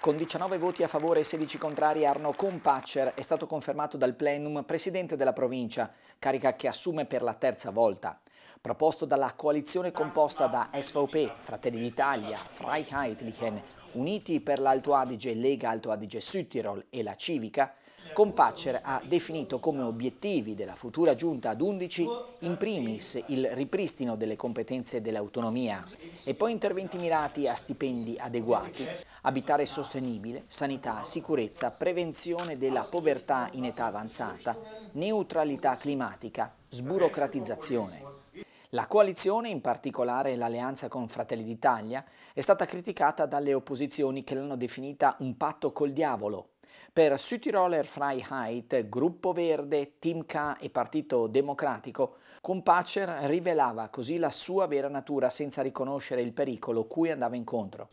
Con 19 voti a favore e 16 contrari, Arno Compaccer è stato confermato dal plenum presidente della provincia, carica che assume per la terza volta proposto dalla coalizione composta da SVP, Fratelli d'Italia, Freiheitlichen, Uniti per l'Alto Adige, Lega Alto Adige Südtirol e la Civica, Compacer ha definito come obiettivi della futura giunta ad 11 in primis il ripristino delle competenze dell'autonomia e poi interventi mirati a stipendi adeguati, abitare sostenibile, sanità, sicurezza, prevenzione della povertà in età avanzata, neutralità climatica, sburocratizzazione. La coalizione, in particolare l'alleanza con Fratelli d'Italia, è stata criticata dalle opposizioni che l'hanno definita un patto col diavolo. Per Südtiroler Freiheit, Gruppo Verde, Team K e Partito Democratico, Compacer rivelava così la sua vera natura senza riconoscere il pericolo cui andava incontro.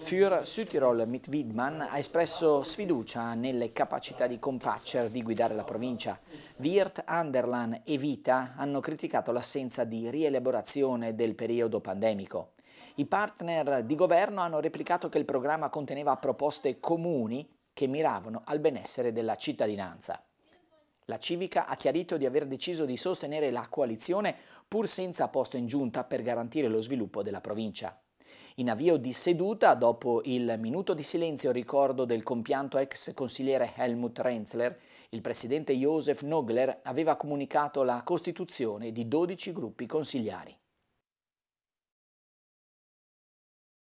Für Südtirol mit Widmann ha espresso sfiducia nelle capacità di Compacer di guidare la provincia. Wirt, Anderlan e Vita hanno criticato l'assenza di rielaborazione del periodo pandemico. I partner di governo hanno replicato che il programma conteneva proposte comuni che miravano al benessere della cittadinanza. La civica ha chiarito di aver deciso di sostenere la coalizione pur senza posto in giunta per garantire lo sviluppo della provincia. In avvio di seduta, dopo il minuto di silenzio ricordo del compianto ex consigliere Helmut Renzler, il presidente Josef Nogler aveva comunicato la costituzione di 12 gruppi consigliari.